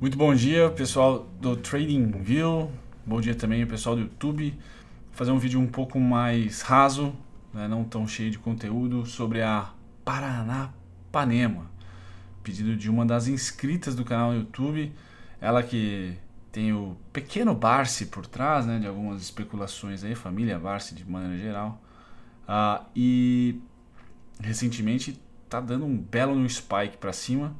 Muito bom dia, pessoal do Trading View. Bom dia também, pessoal do YouTube. Vou fazer um vídeo um pouco mais raso, né, não tão cheio de conteúdo, sobre a Paranapanema. Pedido de uma das inscritas do canal no YouTube. Ela que tem o pequeno Barce por trás, né, de algumas especulações aí, família Barce de maneira geral. Uh, e recentemente tá dando um belo no spike para cima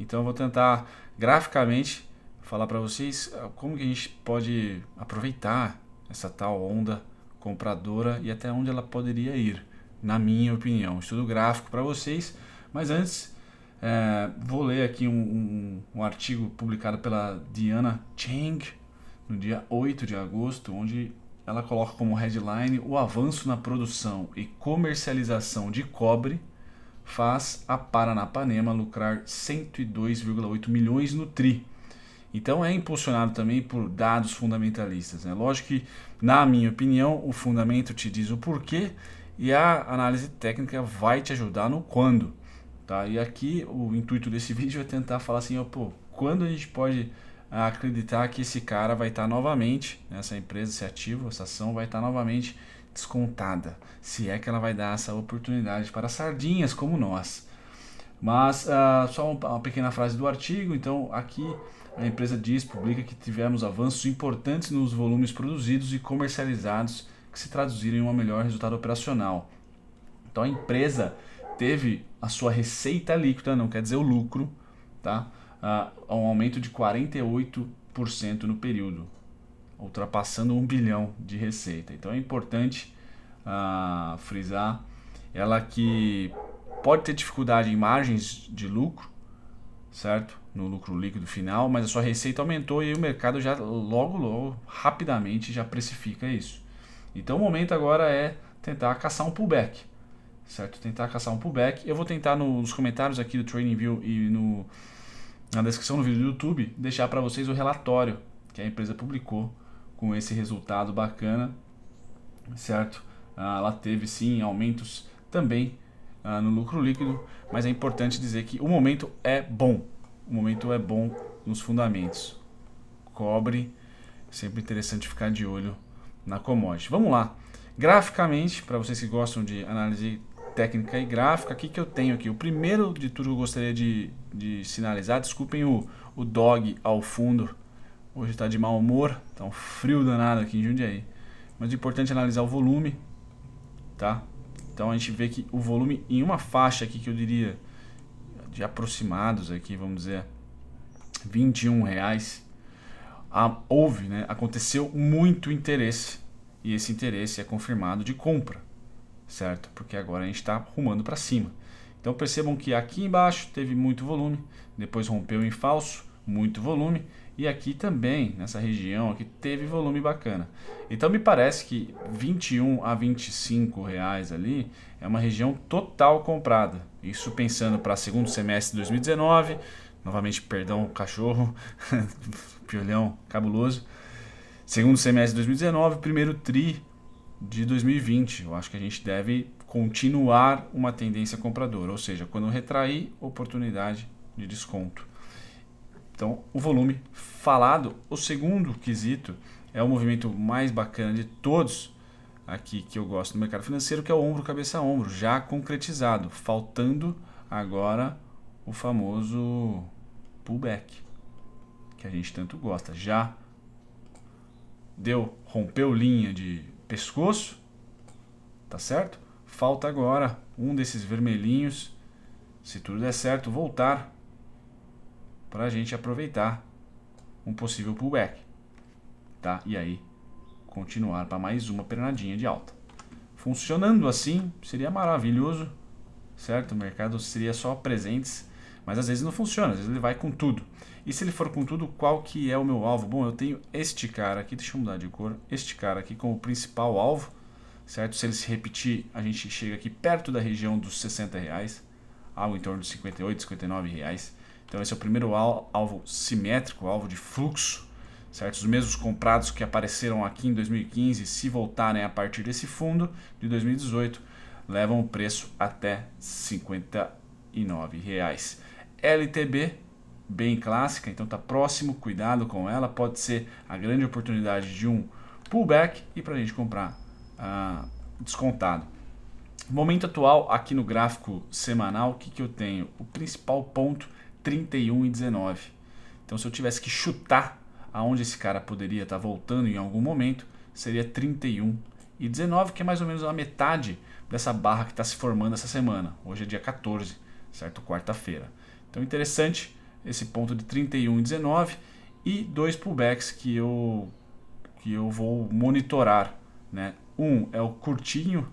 então eu vou tentar graficamente falar para vocês ah, como que a gente pode aproveitar essa tal onda compradora e até onde ela poderia ir, na minha opinião. Estudo gráfico para vocês, mas antes é, vou ler aqui um, um, um, artigo publicado pela Diana Chang no dia 8 de agosto, onde ela coloca como headline o avanço na produção e comercialização de cobre faz a Paranapanema lucrar 102,8 milhões no TRI. Então é impulsionado também por dados fundamentalistas. Né? Lógico que, na minha opinião, o fundamento te diz o porquê e a análise técnica vai te ajudar no quando. Tá? E aqui o intuito desse vídeo é tentar falar assim, ó, pô, quando a gente pode acreditar que esse cara vai estar novamente, né, essa empresa, esse ativo, essa ação vai estar novamente descontada, se é que ela vai dar essa oportunidade para sardinhas como nós. Mas uh, só uma pequena frase do artigo, então aqui a empresa diz, publica que tivemos avanços importantes nos volumes produzidos e comercializados que se traduziram em um melhor resultado operacional. Então a empresa teve a sua receita líquida, não quer dizer o lucro, tá? Uh, um aumento de 48% no período ultrapassando um bilhão de receita. Então é importante ah, frisar ela que pode ter dificuldade em margens de lucro, certo? No lucro líquido final, mas a sua receita aumentou e o mercado já logo, logo, rapidamente já precifica isso. Então o momento agora é tentar caçar um pullback, certo? Tentar caçar um pullback. Eu vou tentar no, nos comentários aqui do TradingView e no, na descrição do vídeo do YouTube deixar para vocês o relatório que a empresa publicou com esse resultado bacana, certo? Ah, ela teve sim aumentos também ah, no lucro líquido, mas é importante dizer que o momento é bom. O momento é bom nos fundamentos. Cobre, sempre interessante ficar de olho na commodity. Vamos lá. Graficamente, para vocês que gostam de análise técnica e gráfica, o que, que eu tenho aqui? O primeiro de tudo que eu gostaria de, de sinalizar, desculpem o, o dog ao fundo, Hoje está de mau humor, está um frio danado aqui em Jundiaí. Mas o importante é analisar o volume, tá? Então a gente vê que o volume em uma faixa aqui que eu diria de aproximados aqui, vamos dizer, 21 reais, houve, né? Aconteceu muito interesse e esse interesse é confirmado de compra, certo? Porque agora a gente está rumando para cima. Então percebam que aqui embaixo teve muito volume, depois rompeu em falso, muito volume e aqui também, nessa região, aqui teve volume bacana. Então me parece que 21 a 25 reais ali é uma região total comprada. Isso pensando para segundo semestre de 2019, novamente perdão cachorro, piolhão cabuloso. Segundo semestre de 2019, primeiro tri de 2020. Eu acho que a gente deve continuar uma tendência compradora, ou seja, quando retrair, oportunidade de desconto. Então, o volume falado, o segundo quesito, é o movimento mais bacana de todos aqui que eu gosto no mercado financeiro, que é o ombro cabeça a ombro, já concretizado, faltando agora o famoso pullback, que a gente tanto gosta. Já deu, rompeu linha de pescoço, tá certo? Falta agora um desses vermelhinhos, se tudo der certo, voltar para a gente aproveitar um possível pullback, tá? E aí continuar para mais uma pernadinha de alta. Funcionando assim, seria maravilhoso, certo? O mercado seria só presentes, mas às vezes não funciona, às vezes ele vai com tudo. E se ele for com tudo, qual que é o meu alvo? Bom, eu tenho este cara aqui, deixa eu mudar de cor, este cara aqui como principal alvo, certo? Se ele se repetir, a gente chega aqui perto da região dos 60 reais, algo em torno de 58, 59 reais. Então esse é o primeiro alvo simétrico, alvo de fluxo, certo? Os mesmos comprados que apareceram aqui em 2015, se voltarem a partir desse fundo de 2018, levam o preço até R$ reais. LTB bem clássica, então está próximo, cuidado com ela, pode ser a grande oportunidade de um pullback e para a gente comprar ah, descontado. Momento atual aqui no gráfico semanal, o que, que eu tenho? O principal ponto 31 e 19. Então, se eu tivesse que chutar aonde esse cara poderia estar tá voltando em algum momento, seria 31 e 19, que é mais ou menos a metade dessa barra que está se formando essa semana. Hoje é dia 14, certo? Quarta-feira. Então, interessante esse ponto de 31 e 19 e dois pullbacks que eu, que eu vou monitorar. Né? Um é o curtinho,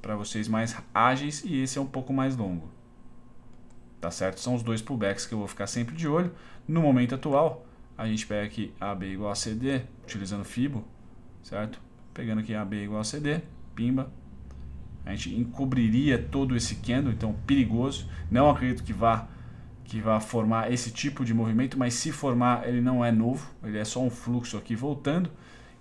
para vocês mais ágeis, e esse é um pouco mais longo. Tá certo? São os dois pullbacks que eu vou ficar sempre de olho. No momento atual, a gente pega aqui AB igual a CD, utilizando FIBO, certo? Pegando aqui AB igual a CD, pimba. A gente encobriria todo esse candle, então perigoso. Não acredito que vá que vá formar esse tipo de movimento, mas se formar, ele não é novo, ele é só um fluxo aqui voltando.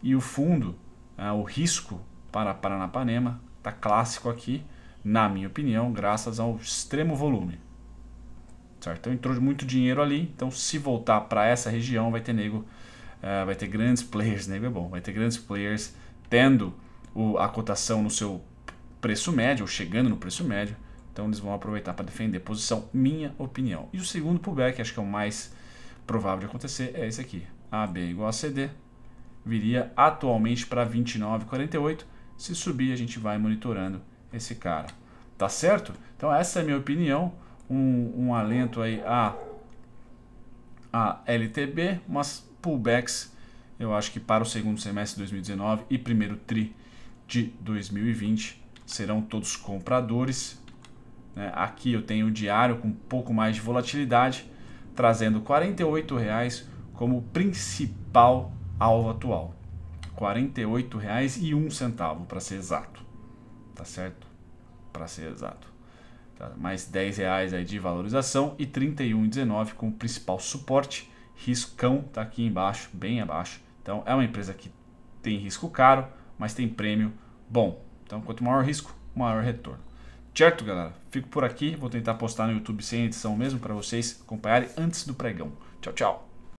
E o fundo, ah, o risco para Paranapanema, está clássico aqui, na minha opinião, graças ao extremo volume. Certo? Então entrou muito dinheiro ali, então se voltar para essa região vai ter nego, uh, vai ter grandes players, nego é bom, vai ter grandes players tendo o, a cotação no seu preço médio, ou chegando no preço médio, então eles vão aproveitar para defender posição, minha opinião. E o segundo pullback, acho que é o mais provável de acontecer, é esse aqui, AB igual a CD, viria atualmente para 29,48, se subir a gente vai monitorando esse cara, tá certo? Então essa é a minha opinião, um, um alento aí a, a LTB, mas pullbacks eu acho que para o segundo semestre de 2019 e primeiro tri de 2020 serão todos compradores. Né? Aqui eu tenho o diário com um pouco mais de volatilidade, trazendo R$ 48,00 como principal alvo atual. R$ 48,01 para ser exato. Tá certo? Para ser exato. Tá? Mais 10 reais aí de valorização e 31,19 como principal suporte. Riscão está aqui embaixo, bem abaixo. Então é uma empresa que tem risco caro, mas tem prêmio bom. Então quanto maior risco, maior retorno. Certo, galera? Fico por aqui. Vou tentar postar no YouTube sem edição mesmo para vocês acompanharem antes do pregão. Tchau, tchau.